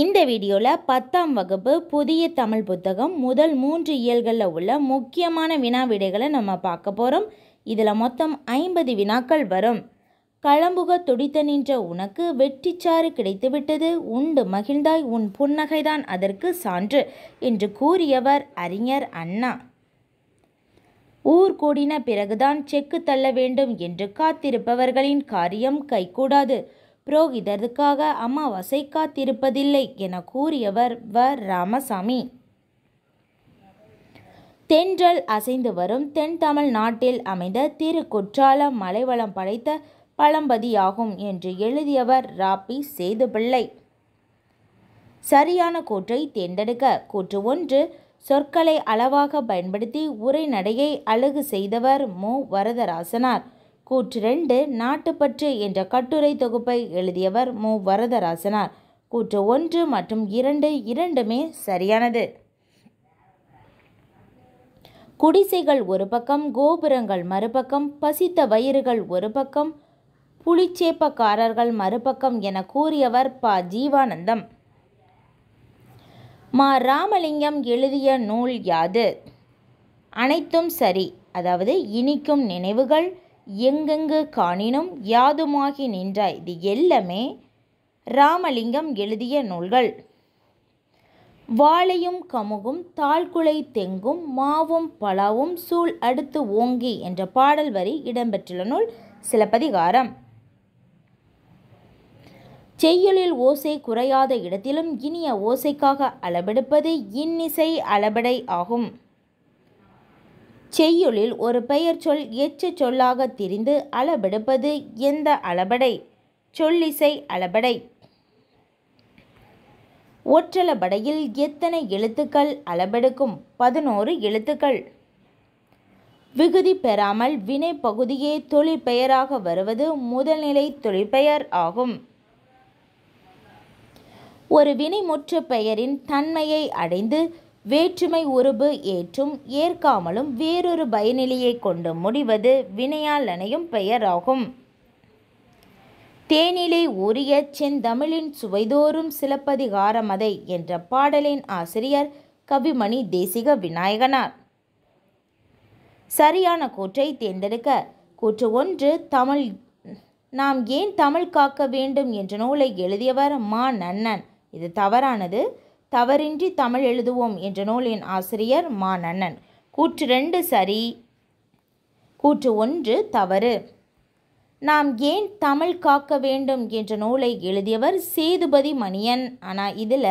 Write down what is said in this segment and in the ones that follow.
இந்த வீடியோவில் பத்தாம் வகுப்பு புதிய தமிழ் புத்தகம் முதல் மூன்று இயல்களில் உள்ள முக்கியமான வினா விடைகளை நம்ம பார்க்க போகிறோம் இதில் மொத்தம் ஐம்பது வினாக்கள் வரும் களம்புக துடித்த நின்ற உனக்கு வெட்டிச்சாறு கிடைத்துவிட்டது உண்டு மகிழ்ந்தாய் உன் புன்னகைதான் அதற்கு சான்று என்று கூறியவர் அறிஞர் அண்ணா ஊர் கூடின பிறகுதான் செக்கு தள்ள வேண்டும் என்று காத்திருப்பவர்களின் காரியம் கைகூடாது புரோகிதருக்காக அமாவாசை காத்திருப்பதில்லை என கூறியவர் வ ராமசாமி தென்றல் அசைந்து வரும் தென் தமிழ்நாட்டில் அமைந்த திருக்குற்றாலம் மலைவளம் படைத்த பழம்பதியாகும் என்று எழுதியவர் ராபி சேதுபிள்ளை சரியான கூற்றை தேர்ந்தெடுக்க கூற்று ஒன்று சொற்களை அளவாக பயன்படுத்தி உரைநடையை அழகு செய்தவர் மு வரதராசனார் கூற்று ரெண்டு நாட்டுப்பற்று என்ற கட்டுரை தொகுப்பை எழுதியவர் மு வரதராசனார் கூற்று ஒன்று மற்றும் இரண்டு இரண்டுமே சரியானது குடிசைகள் ஒரு பக்கம் கோபுரங்கள் மறுபக்கம் பசித்த வயிறுகள் ஒரு பக்கம் புளிச்சேப்பக்காரர்கள் மறுபக்கம் என கூறியவர் ப ஜீவானந்தம் மா ராமலிங்கம் எழுதிய நூல் யாது அனைத்தும் சரி அதாவது இனிக்கும் நினைவுகள் எங்கெங்கு காணினும் யாதுமாகி நின்றாய் இது எல்லாமே ராமலிங்கம் எழுதிய நூல்கள் வாழையும் கமுகும் தாழ்குலை தெங்கும் மாவும் பலாவும் சூழ் அடுத்து ஓங்கி என்ற பாடல் வரி இடம்பெற்றுள்ள நூல் சிலப்பதிகாரம் செய்யுளில் ஓசை குறையாத இடத்திலும் இனிய ஓசைக்காக அளபெடுப்பது இன்னிசை அளபடை ஆகும் செய்யுளில் ஒரு சொல் எச்சு சொல்லாக திரிந்து அளபெடுப்பது எந்த அளபடை சொல்லிசை அளபடை ஒற்றளபடையில் எத்தனை எழுத்துக்கள் அளபெடுக்கும் பதினோரு எழுத்துக்கள் விகுதி பெறாமல் வினை பகுதியே தொழிற்பெயராக வருவது முதல்நிலை தொழிற்பெயர் ஆகும் ஒரு வினைமுற்று பெயரின் தன்மையை அடைந்து வேற்றுமை உருபு ஏற்றும் ஏற்காமலும் வேறொரு பயநிலையை கொண்டு முடிவது வினையால் அணையும் பெயராகும் தேனிலை உரிய செந்தமிழின் சுவைதோறும் சிலப்பதிகாரமதை என்ற பாடலின் ஆசிரியர் கவிமணி தேசிக விநாயகனார் சரியான கூற்றை தேர்ந்தெடுக்க கூற்று ஒன்று தமிழ் நாம் ஏன் தமிழ் காக்க வேண்டும் என்ற நூலை எழுதியவர் மா நன்னன் இது தவறானது தவறின்றி தமிழ் எழுதுவோம் என்ற நூலின் ஆசிரியர் மா நன்னன் கூற்று ரெண்டு சரி கூற்று ஒன்று தவறு நாம் ஏன் தமிழ் காக்க வேண்டும் என்ற நூலை எழுதியவர் சேதுபதி மணியன் ஆனால் இதில்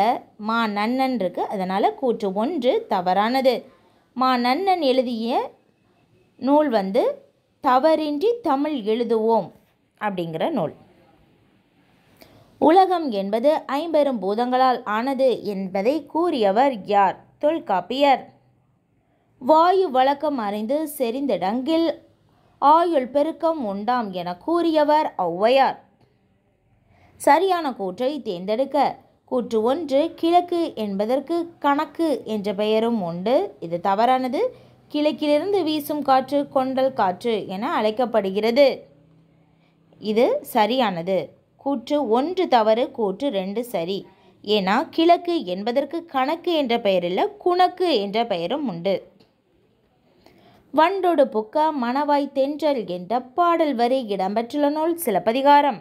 மா நன்னன் இருக்கு அதனால் கூற்று ஒன்று தவறானது மா நன்னன் எழுதிய நூல் வந்து தவறின்றி தமிழ் எழுதுவோம் அப்படிங்கிற நூல் உலகம் என்பது ஐம்பெரும் பூதங்களால் ஆனது என்பதை கூறியவர் யார் தொல்காப்பியர் வாயு வழக்கம் அறிந்து செறிந்திடங்கில் ஆயுள் பெருக்கம் உண்டாம் என கூறியவர் ஔவையார் சரியான கூற்றை தேர்ந்தெடுக்க கூற்று ஒன்று கிழக்கு என்பதற்கு கணக்கு என்ற பெயரும் உண்டு இது தவறானது கிழக்கிலிருந்து வீசும் காற்று கொண்டல் காற்று என அழைக்கப்படுகிறது இது சரியானது கூற்று ஒன்று தவறு கூற்று ரெண்டு சரி ஏன்னா கிழக்கு என்பதற்கு கணக்கு என்ற பெயரில் குணக்கு என்ற பெயரும் உண்டு வண்டொடு புக்க மணவாய் தென்றல் என்ற பாடல் வரி இடம்பெற்றுள்ள நூல் சிலப்பதிகாரம்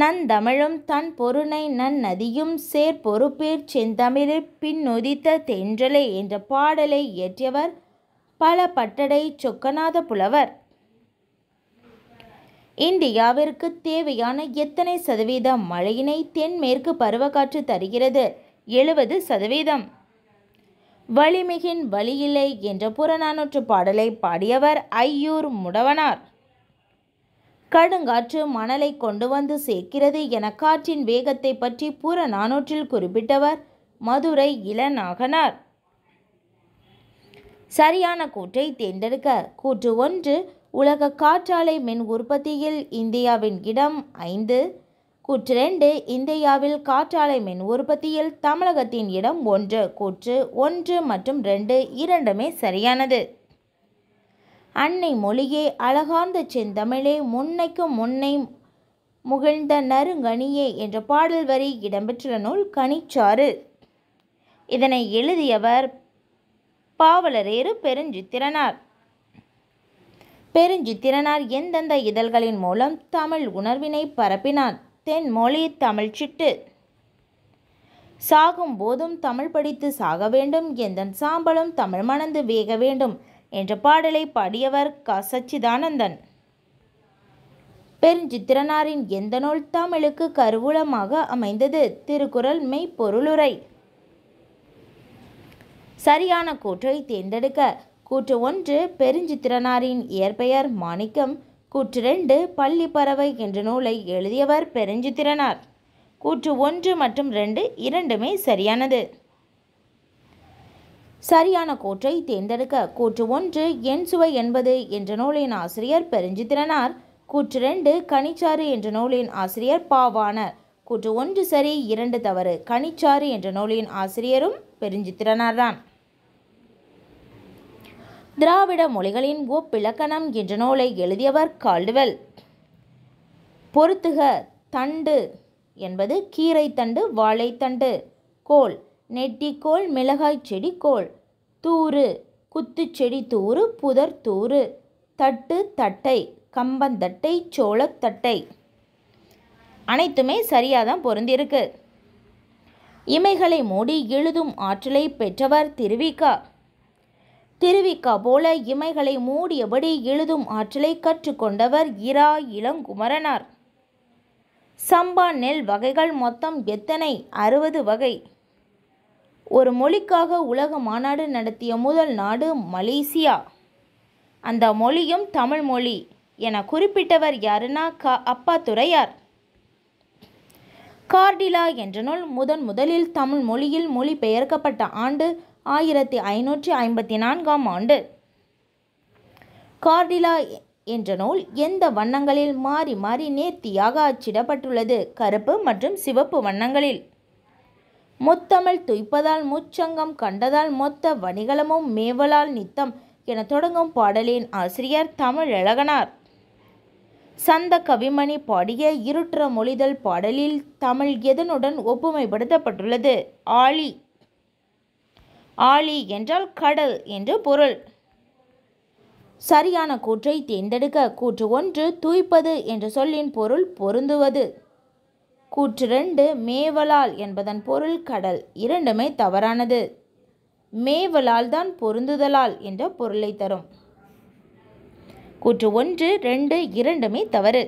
நந்தமிழும் தன் பொருணை நன்னதியும் சேர் பொறுப்பேர் பின் பின்னுதித்த தென்றலே என்ற பாடலை இயற்றியவர் பல பட்டடை சொக்கநாத புலவர் இந்தியாவிற்கு தேவையான எத்தனை சதவீதம் மழையினை தென்மேற்கு பருவக்காற்று தருகிறது எழுபது சதவீதம் வலிமிகின் வழியில்லை என்ற புறநானூற்று பாடலை பாடியவர் ஐயூர் முடவனார் கடுங்காற்று மணலை கொண்டு வந்து சேர்க்கிறது என காற்றின் வேகத்தை பற்றி புறநானூற்றில் குறிப்பிட்டவர் மதுரை இளநாகனார் சரியான கூற்றை தேர்ந்தெடுக்க கூற்று ஒன்று உலக காற்றாலை மின் உற்பத்தியில் இந்தியாவின் இடம் ஐந்து கூற்று ரெண்டு இந்தியாவில் காற்றாலை மின் உற்பத்தியில் தமிழகத்தின் இடம் ஒன்று கூற்று ஒன்று மற்றும் ரெண்டு இரண்டுமே சரியானது அன்னை மொழியே அழகார்ந்த செந்தமிழே முன்னைக்கு முன்னை முகிழ்ந்த நறுங்கனியே என்ற பாடல் வரி இடம்பெற்றுள்ள நூல் கனிச்சாறு இதனை எழுதியவர் பாவலரேறு பெருஞ்சித்திரனார் பெருஞ்சித்திரனார் எந்தெந்த இதழ்களின் மூலம் தமிழ் உணர்வினை பரப்பினார் தென்மொழி தமிழ் சிட்டு சாகும் போதும் தமிழ் படித்து சாக வேண்டும் எந்தன் சாம்பலும் தமிழ் மணந்து வேக வேண்டும் என்ற பாடலை பாடியவர் க சச்சிதானந்தன் பெருஞ்சித்திரனாரின் எந்த நூல் தமிழுக்கு கருவூலமாக அமைந்தது திருக்குறள் மெய்ப்பொருளுரை சரியான கூற்றை தேர்ந்தெடுக்க கூற்று ஒன்று பெருஞ்சித்திரனாரின் இயற்பெயர் மாணிக்கம் கூற்று ரெண்டு பள்ளி பறவை என்ற நூலை எழுதியவர் பெருஞ்சித்திரனார் கூற்று ஒன்று மற்றும் ரெண்டு இரண்டுமே சரியானது சரியான கூற்றை தேர்ந்தெடுக்க கூற்று ஒன்று என் சுவை என்பது என்ற நூலின் ஆசிரியர் பெருஞ்சித்திரனார் கூற்று ரெண்டு கனிச்சாறு என்ற நூலின் ஆசிரியர் பாவானர் கூற்று ஒன்று சரி இரண்டு தவறு கனிச்சாறு என்ற நூலின் ஆசிரியரும் பெருஞ்சித்திரனார் தான் திராவிட மொழிகளின் ஒப்பிலக்கணம் என்ற நூலை எழுதியவர் கால்டுவெல் பொருத்துக தண்டு என்பது கீரை தண்டு வாழைத்தண்டு கோல் நெட்டிக்கோள் மிளகாய் செடி கோல் தூறு குத்துச்செடி தூறு புதர் தூறு தட்டு தட்டை கம்பந்தட்டை சோளத்தட்டை அனைத்துமே சரியாக தான் பொருந்திருக்கு இமைகளை மூடி எழுதும் ஆற்றலை பெற்றவர் திருவிக்கா திருவிக்கா போல இமைகளை மூடியபடி எழுதும் ஆற்றலை கற்றுக்கொண்டவர் இரா இளங்குமரனார் சம்பா நெல் வகைகள் மொத்தம் எத்தனை அறுபது வகை ஒரு மொழிக்காக உலக மாநாடு நடத்திய முதல் நாடு மலேசியா அந்த மொழியும் தமிழ் மொழி என குறிப்பிட்டவர் யாருன்னா க அப்பாத்துறையார் கார்டிலா என்ற நூல் முதன் முதலில் தமிழ் மொழியில் மொழிபெயர்க்கப்பட்ட ஆண்டு ஆயிரத்தி ஐநூற்றி ஐம்பத்தி நான்காம் ஆண்டு கார்டிலா என்ற நூல் எந்த வண்ணங்களில் மாறி மாறி நேர்த்தியாக அச்சிடப்பட்டுள்ளது கருப்பு மற்றும் சிவப்பு வண்ணங்களில் முத்தமிழ் துய்ப்பதால் முச்சங்கம் கண்டதால் மொத்த வணிகளமும் மேவலால் நித்தம் என தொடங்கும் பாடலின் ஆசிரியர் தமிழழகனார் சந்த கவிமணி பாடிய இருற்ற மொழிதல் பாடலில் தமிழ் எதனுடன் ஒப்புமைப்படுத்தப்பட்டுள்ளது ஆழி ஆழி என்றால் கடல் என்று பொருள் சரியான கூற்றை தேர்ந்தெடுக்க கூற்று ஒன்று தூய்ப்பது என்ற சொல்லின் பொருள் பொருந்துவது கூற்று ரெண்டு மேவலால் என்பதன் பொருள் கடல் இரண்டுமே தவறானது மேவலால் தான் பொருந்துதலால் என்ற பொருளை தரும் கூற்று ஒன்று ரெண்டு இரண்டுமே தவறு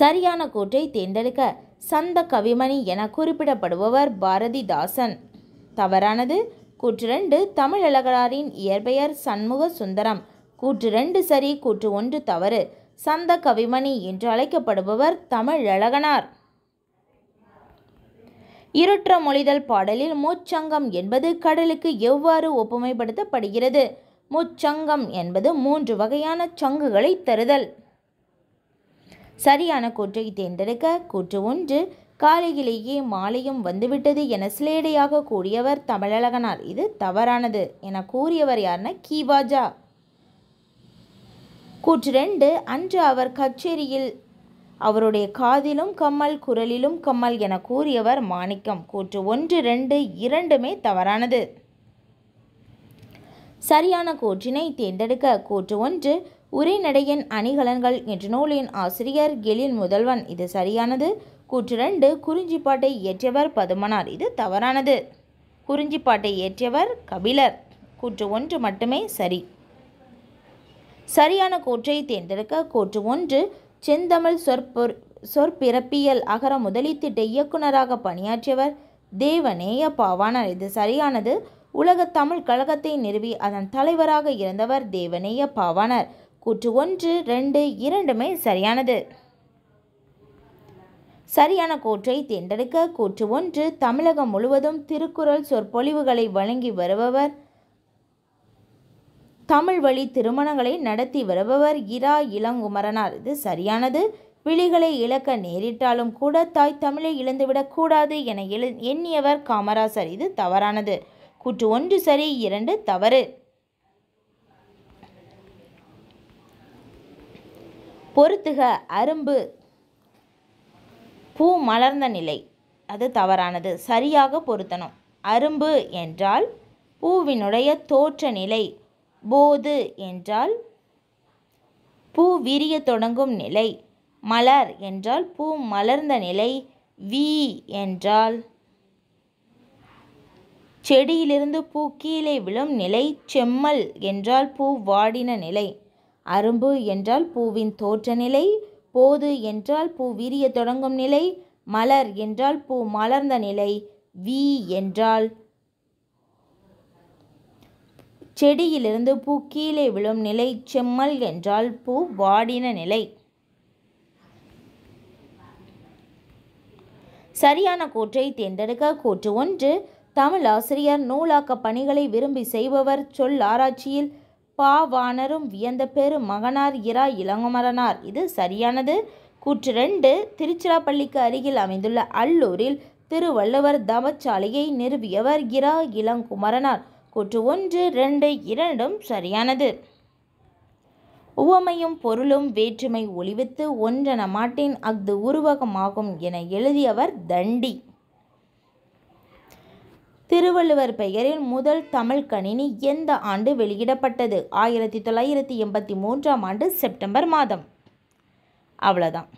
சரியான கூற்றை தேர்ந்தெடுக்க சந்த கவிமணி என குறிப்பிடப்படுபவர் பாரதிதாசன் தவறானது கூற்று ரெண்டு தமிழழகராரின் இயற்பெயர் சண்முக சுந்தரம் கூற்று ரெண்டு சரி கூற்று ஒன்று தவறு சந்த கவிமணி என்று அழைக்கப்படுபவர் தமிழழகனார் இருற்ற மொழிதல் பாடலில் முச்சங்கம் என்பது கடலுக்கு எவ்வாறு ஒப்புமைப்படுத்தப்படுகிறது முச்சங்கம் என்பது மூன்று வகையான சங்குகளை தருதல் சரியான கூற்றை தேர்ந்தெடுக்க கூற்று ஒன்று காலையிலேயே மாலையும் வந்துவிட்டது என சிலேடையாக கூறியவர் தமிழழகனார் இது தவறானது என கூறியவர் யாருன்னா கீவாஜா கூற்று ரெண்டு அன்று அவர் கச்சேரியில் அவருடைய காதிலும் கம்மல் குரலிலும் கம்மல் என கூறியவர் மாணிக்கம் கூற்று ஒன்று ரெண்டு இரண்டுமே தவறானது சரியான கூற்றினை தேர்ந்தெடுக்க கூற்று ஒன்று உரைநடையின் அணிகலன்கள் என்ற நூலின் ஆசிரியர் கெலின் முதல்வன் இது சரியானது கூற்று ரெண்டு குறிஞ்சிப்பாட்டை ஏற்றியவர் பதுமனார் இது தவறானது குறிஞ்சிப்பாட்டை ஏற்றியவர் கபிலர் கூற்று ஒன்று மட்டுமே சரி சரியான கூற்றை தேர்ந்தெடுக்க கூற்று ஒன்று செந்தமிழ் சொற்பொர் சொற்பிறப்பியல் அகர முதலீத்திட்ட இயக்குநராக பணியாற்றியவர் தேவநேய பாவானார் இது சரியானது உலக தமிழ் கழகத்தை நிறுவி அதன் தலைவராக இருந்தவர் தேவநேய பாவானார் கூற்று ஒன்று ரெண்டு இரண்டுமே சரியானது சரியான கூற்றை தேர்ந்தெடுக்க கூற்று ஒன்று தமிழகம் முழுவதும் திருக்குறள் சொற்பொழிவுகளை வழங்கி வருபவர் தமிழ் வழி திருமணங்களை நடத்தி வருபவர் இரா இளங்குமரனார் இது சரியானது விழிகளை இழக்க நேரிட்டாலும் கூட தாய் தமிழை இழந்துவிடக்கூடாது என எழு எண்ணியவர் காமராசர் இது தவறானது கூற்று ஒன்று சரி இரண்டு தவறு பொருத்துக அரும்பு பூ மலர்ந்த நிலை அது தவறானது சரியாக பொருத்தணும் அரும்பு என்றால் பூவினுடைய தோற்ற நிலை போது என்றால் பூ விரிய தொடங்கும் நிலை மலர் என்றால் பூ மலர்ந்த நிலை வி என்றால் செடியிலிருந்து பூ கீழே விழும் நிலை செம்மல் என்றால் பூ வாடின நிலை அரும்பு என்றால் பூவின் தோற்ற நிலை போது என்றால் பூ விரிய தொடங்கும் நிலை மலர் என்றால் பூ மலர்ந்த நிலை வி என்றால் செடியிலிருந்து பூ கீழே விழும் நிலை செம்மல் என்றால் பூ வாடின நிலை சரியான கூற்றை தேர்ந்தெடுக்க கூற்று ஒன்று தமிழ் ஆசிரியர் நூலாக்க பணிகளை விரும்பி செய்பவர் சொல் ஆராய்ச்சியில் பா வியந்த பெரு மகனார் இரா இளங்குமரனார் இது சரியானது கூற்று ரெண்டு திருச்சிராப்பள்ளிக்கு அருகில் அமைந்துள்ள அல்லூரில் திருவள்ளுவர் தவச்சாலையை நிறுவியவர் இரா இளங்குமரனார் கூற்று ஒன்று ரெண்டு இரண்டும் சரியானது உவமையும் பொருளும் வேற்றுமை ஒளிவித்து ஒன்றென மாட்டேன் அஃது உருவகமாகும் என எழுதியவர் தண்டி திருவள்ளுவர் பெயரில் முதல் தமிழ் கணினி எந்த ஆண்டு வெளியிடப்பட்டது ஆயிரத்தி தொள்ளாயிரத்தி எண்பத்தி மூன்றாம் ஆண்டு செப்டம்பர் மாதம் அவ்வளோதான்